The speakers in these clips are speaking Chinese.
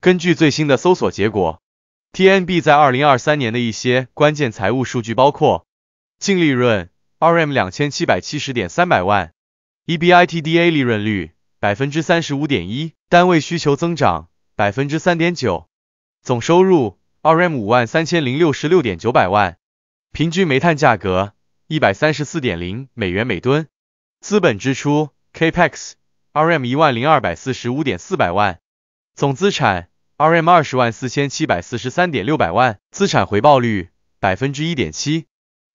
根据最新的搜索结果，TMB 在二零二三年的一些关键财务数据包括：净利润 RM 两千七百七十点三百万，EBITDA 利润率百分之三十五点一，单位需求增长百分之三点九，总收入 RM 五万三千零六十六点九百万，平均煤炭价格一百三十四点零美元每吨，资本支出 CAPEX RM 一万零二百四十五点四百万，总资产。RM 二十万四千七百四十三点六百万，资产回报率百分之一点七，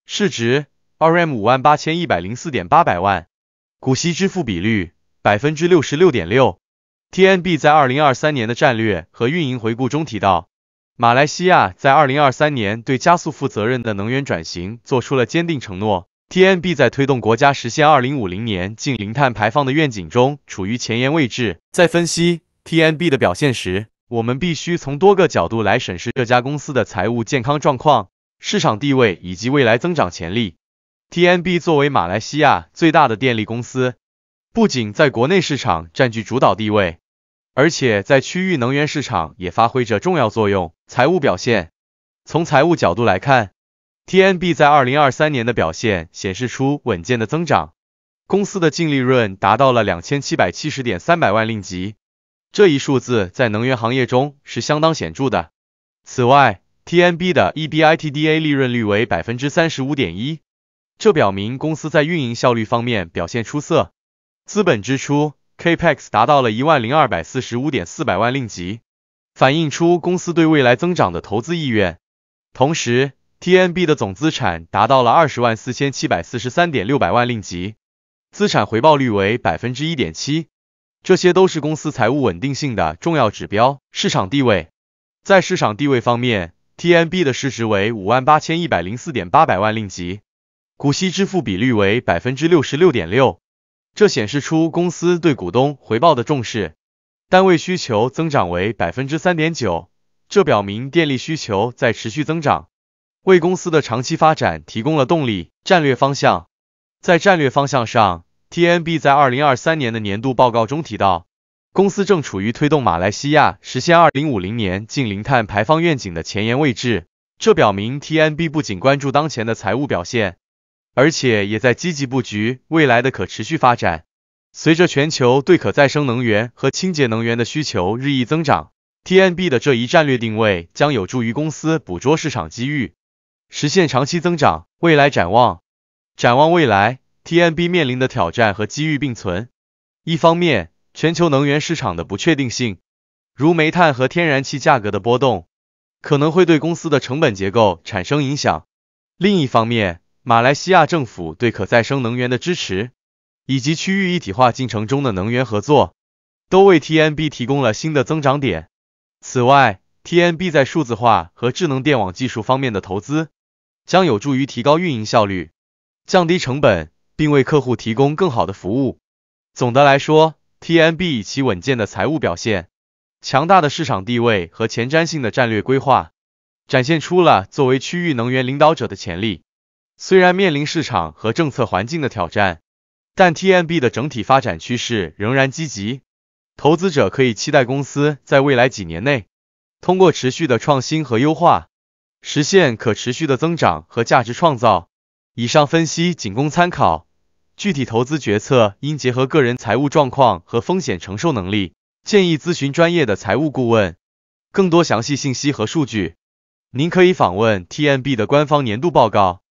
市值 RM 五万八千一百零四点八百万，股息支付比率百分之六十六点六。t n b 在二零二三年的战略和运营回顾中提到，马来西亚在二零二三年对加速负责任的能源转型做出了坚定承诺。t n b 在推动国家实现二零五零年净零碳排放的愿景中处于前沿位置。在分析 t n b 的表现时，我们必须从多个角度来审视这家公司的财务健康状况、市场地位以及未来增长潜力。TMB 作为马来西亚最大的电力公司，不仅在国内市场占据主导地位，而且在区域能源市场也发挥着重要作用。财务表现，从财务角度来看，TMB 在二零二三年的表现显示出稳健的增长，公司的净利润达到了两千七百七十点三百万令吉。这一数字在能源行业中是相当显著的。此外，TMB 的 EBITDA 利润率为百分之三十五点一，这表明公司在运营效率方面表现出色。资本支出 （Capex） 达到了一万零二百四十五点四百万令吉，反映出公司对未来增长的投资意愿。同时，TMB 的总资产达到了二十万四千七百四十三点六百万令吉，资产回报率为百分之一点七。这些都是公司财务稳定性的重要指标。市场地位，在市场地位方面，TMB 的市值为五万八千一百零四点八百万令吉，股息支付比率为百分之六十六点六，这显示出公司对股东回报的重视。单位需求增长为百分之三点九，这表明电力需求在持续增长，为公司的长期发展提供了动力。战略方向，在战略方向上。TMB 在2023年的年度报告中提到，公司正处于推动马来西亚实现2050年净零碳排放愿景的前沿位置。这表明 TMB 不仅关注当前的财务表现，而且也在积极布局未来的可持续发展。随着全球对可再生能源和清洁能源的需求日益增长，TMB 的这一战略定位将有助于公司捕捉市场机遇，实现长期增长。未来展望，展望未来。TMB 面临的挑战和机遇并存。一方面，全球能源市场的不确定性，如煤炭和天然气价格的波动，可能会对公司的成本结构产生影响；另一方面，马来西亚政府对可再生能源的支持，以及区域一体化进程中的能源合作，都为 TMB 提供了新的增长点。此外，TMB 在数字化和智能电网技术方面的投资，将有助于提高运营效率，降低成本。并为客户提供更好的服务。总的来说，TMB 以其稳健的财务表现、强大的市场地位和前瞻性的战略规划，展现出了作为区域能源领导者的潜力。虽然面临市场和政策环境的挑战，但 TMB 的整体发展趋势仍然积极。投资者可以期待公司在未来几年内，通过持续的创新和优化，实现可持续的增长和价值创造。以上分析仅供参考，具体投资决策应结合个人财务状况和风险承受能力，建议咨询专业的财务顾问。更多详细信息和数据，您可以访问 TMB 的官方年度报告。